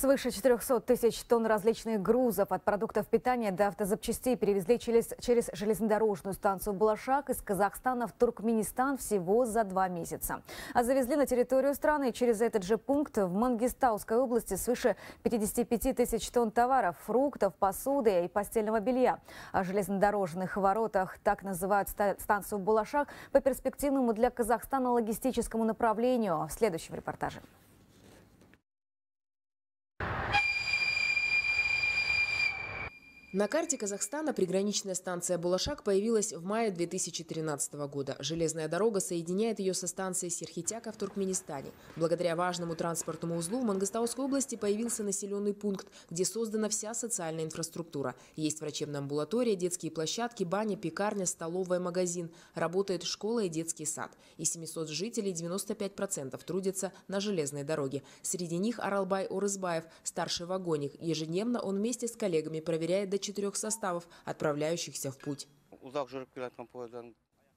Свыше 400 тысяч тонн различных грузов от продуктов питания до автозапчастей перевезли через, через железнодорожную станцию Балашак из Казахстана в Туркменистан всего за два месяца. А завезли на территорию страны через этот же пункт в Мангистауской области свыше 55 тысяч тонн товаров, фруктов, посуды и постельного белья. О железнодорожных воротах, так называют станцию Балашак, по перспективному для Казахстана логистическому направлению в следующем репортаже. На карте Казахстана приграничная станция Булашак появилась в мае 2013 года. Железная дорога соединяет ее со станцией Серхитяка в Туркменистане. Благодаря важному транспортному узлу в Мангостауской области появился населенный пункт, где создана вся социальная инфраструктура. Есть врачебная амбулатория, детские площадки, баня, пекарня, столовая, магазин. Работает школа и детский сад. Из 700 жителей 95% трудятся на железной дороге. Среди них Аралбай Орызбаев, старший вагоник. Ежедневно он вместе с коллегами проверяет до четырех составов, отправляющихся в путь.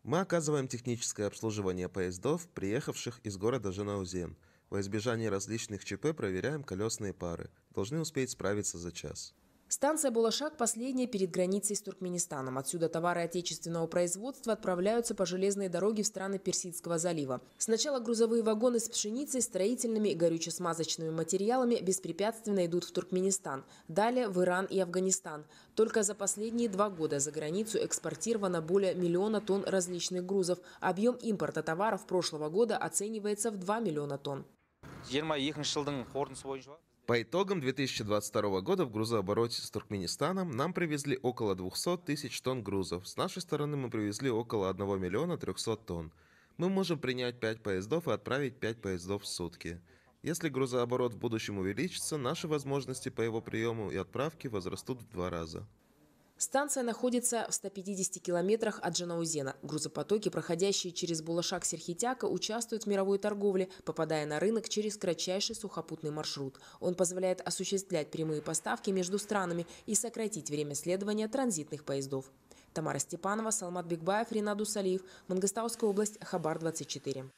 Мы оказываем техническое обслуживание поездов, приехавших из города Жанаузен. Во избежание различных ЧП проверяем колесные пары. Должны успеть справиться за час. Станция Булашак – последняя перед границей с Туркменистаном. Отсюда товары отечественного производства отправляются по железной дороге в страны Персидского залива. Сначала грузовые вагоны с пшеницей, строительными и горюче-смазочными материалами беспрепятственно идут в Туркменистан. Далее в Иран и Афганистан. Только за последние два года за границу экспортировано более миллиона тонн различных грузов. Объем импорта товаров прошлого года оценивается в 2 миллиона тонн. По итогам 2022 года в грузообороте с Туркменистаном нам привезли около 200 тысяч тонн грузов. С нашей стороны мы привезли около 1 миллиона 300 тонн. Мы можем принять 5 поездов и отправить 5 поездов в сутки. Если грузооборот в будущем увеличится, наши возможности по его приему и отправке возрастут в два раза. Станция находится в 150 километрах от Джанаузена. Грузопотоки, проходящие через Булашак-Серхитяка, участвуют в мировой торговле, попадая на рынок через кратчайший сухопутный маршрут. Он позволяет осуществлять прямые поставки между странами и сократить время следования транзитных поездов. Тамара Степанова, Салмат Бекбаев, Ринаду Усалиев, Мангостауская область, Хабар 24.